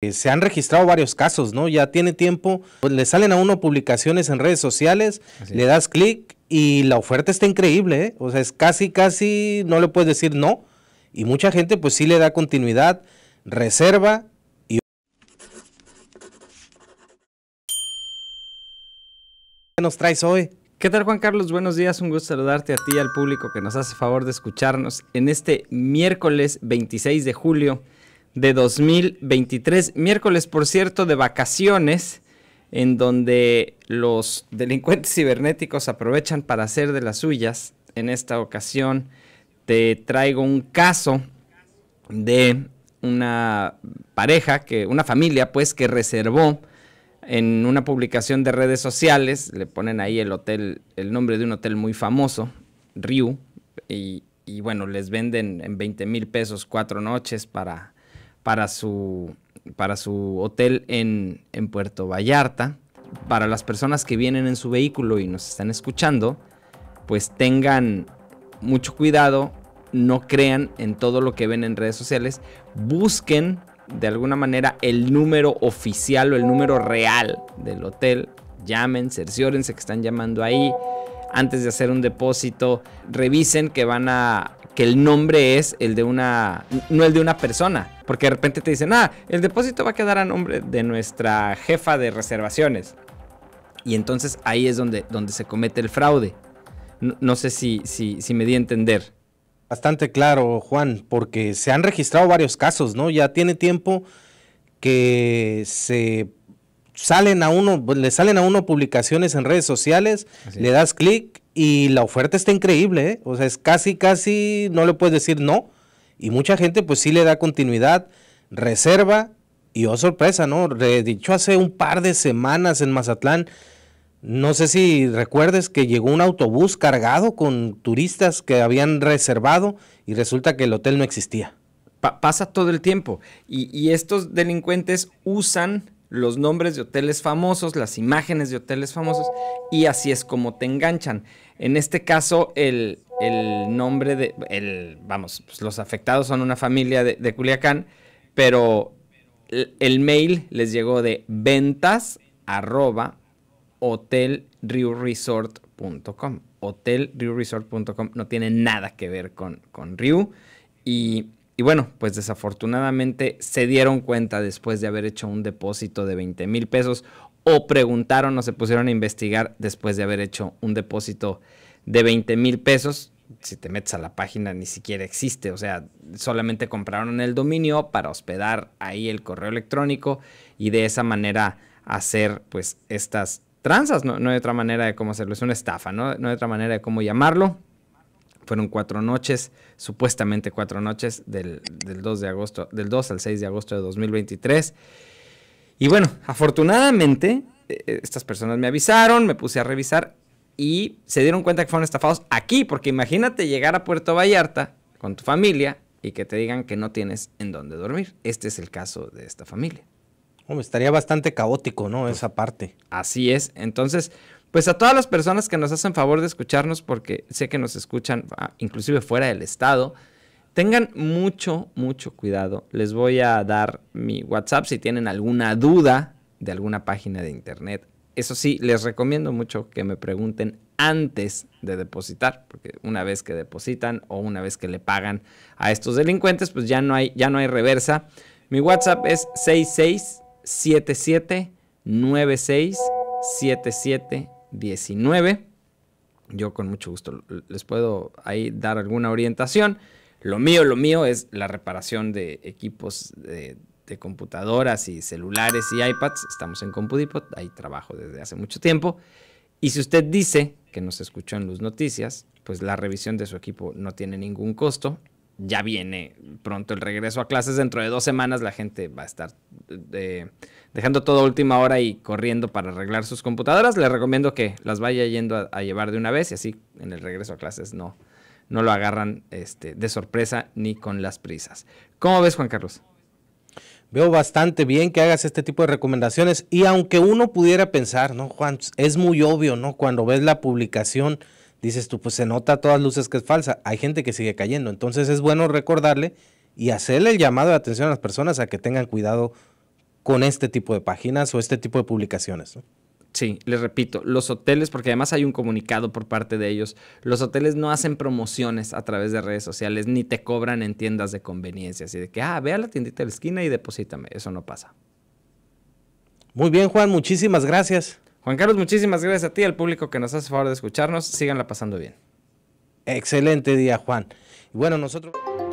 Eh, se han registrado varios casos, ¿no? Ya tiene tiempo, pues, le salen a uno publicaciones en redes sociales, le das clic y la oferta está increíble, ¿eh? O sea, es casi, casi, no le puedes decir no. Y mucha gente pues sí le da continuidad, reserva y... ¿Qué nos traes hoy? ¿Qué tal Juan Carlos? Buenos días, un gusto saludarte a ti y al público que nos hace favor de escucharnos en este miércoles 26 de julio de 2023. Miércoles, por cierto, de vacaciones, en donde los delincuentes cibernéticos aprovechan para hacer de las suyas. En esta ocasión te traigo un caso de una pareja, que, una familia, pues, que reservó en una publicación de redes sociales, le ponen ahí el hotel, el nombre de un hotel muy famoso, Ryu, y, y bueno, les venden en 20 mil pesos cuatro noches para, para su, para su hotel en, en Puerto Vallarta. Para las personas que vienen en su vehículo y nos están escuchando, pues tengan mucho cuidado, no crean en todo lo que ven en redes sociales, busquen de alguna manera el número oficial o el número real del hotel, llamen, cerciórense que están llamando ahí, antes de hacer un depósito, revisen que van a que el nombre es el de una no el de una persona, porque de repente te dicen, "Ah, el depósito va a quedar a nombre de nuestra jefa de reservaciones." Y entonces ahí es donde, donde se comete el fraude. No, sé si, si, si me di a entender. Bastante claro, Juan, porque se han registrado varios casos, ¿no? Ya tiene tiempo que se salen a uno, pues, le salen a uno publicaciones en redes sociales, le das clic y la oferta está increíble, ¿eh? o sea, es casi, casi, no le puedes decir no. Y mucha gente pues sí le da continuidad, reserva y oh sorpresa, ¿no? De dicho hace un par de semanas en Mazatlán, no sé si recuerdes que llegó un autobús cargado con turistas que habían reservado y resulta que el hotel no existía. pasa todo el tiempo y, y estos delincuentes usan los nombres de hoteles famosos, las imágenes de hoteles famosos, y así es como te enganchan. En este caso, el, nombre de, el, vamos, pues, los afectados son una familia de, de Culiacán, pero el, mail les llegó de ventas arroba hotelriuresort.com. Hotelriuresort.com no tiene nada que ver con, con Riu y y bueno, pues desafortunadamente se dieron cuenta después de haber hecho un depósito de 20 mil pesos o preguntaron o se pusieron a investigar después de haber hecho un depósito de 20 mil pesos. Si te metes a la página ni siquiera existe, o sea, solamente compraron el dominio para hospedar ahí el correo electrónico y de esa manera hacer pues estas tranzas, no, no hay otra manera de cómo hacerlo, es una estafa, ¿no? no hay otra manera de cómo llamarlo fueron cuatro noches, supuestamente cuatro noches, del, 2 de agosto, del al 6 de agosto de 2023. Y bueno, afortunadamente, eh, estas personas me avisaron, me puse a revisar y se dieron cuenta que fueron estafados aquí, porque imagínate llegar a Puerto Vallarta con tu familia y que te digan que no tienes en dónde dormir. Este es el caso de esta familia. Hombre, estaría bastante caótico, ¿no? Pues Esa parte. Así es. Entonces, pues a todas las personas que nos hacen favor de escucharnos, porque sé que nos escuchan ah, inclusive fuera del estado, tengan mucho, mucho cuidado. Les voy a dar mi WhatsApp si tienen alguna duda de alguna página de internet. Eso sí, les recomiendo mucho que me pregunten antes de depositar, porque una vez que depositan o una vez que le pagan a estos delincuentes, pues ya no hay, ya no hay reversa. Mi WhatsApp es 6677 9677 19. Yo con mucho gusto les puedo ahí dar alguna orientación. Lo mío, lo mío es la reparación de equipos de, computadoras y celulares y iPads. Estamos en CompuDipot, ahí trabajo desde hace mucho tiempo. Y si usted dice que nos escuchó en Luz Noticias, pues la revisión de su equipo no tiene ningún costo ya viene pronto el regreso a clases. Dentro de dos semanas la gente va a estar eh, dejando todo a última hora y corriendo para arreglar sus computadoras. Les recomiendo que las vaya yendo a, llevar de una vez y así en el regreso a clases no, no lo agarran este, de sorpresa ni con las prisas. ¿Cómo ves, Juan Carlos? Veo bastante bien que hagas este tipo de recomendaciones y aunque uno pudiera pensar, ¿no, Juan? Es muy obvio, ¿no? Cuando ves la publicación dices tú, pues se nota a todas luces que es falsa, hay gente que sigue cayendo. Entonces es bueno recordarle y hacerle el llamado de atención a las personas a que tengan cuidado con este tipo de páginas o este tipo de publicaciones. Sí, les repito, los hoteles, porque además hay un comunicado por parte de ellos, los hoteles no hacen promociones a través de redes sociales ni te cobran en tiendas de conveniencia, así de que, ah, ve a la tiendita de la esquina y deposítame, eso no pasa. Muy bien, Juan, muchísimas gracias. Juan Carlos, muchísimas gracias a ti, al público que nos hace favor de escucharnos. Síganla pasando bien. Excelente día, Juan. Y bueno, nosotros...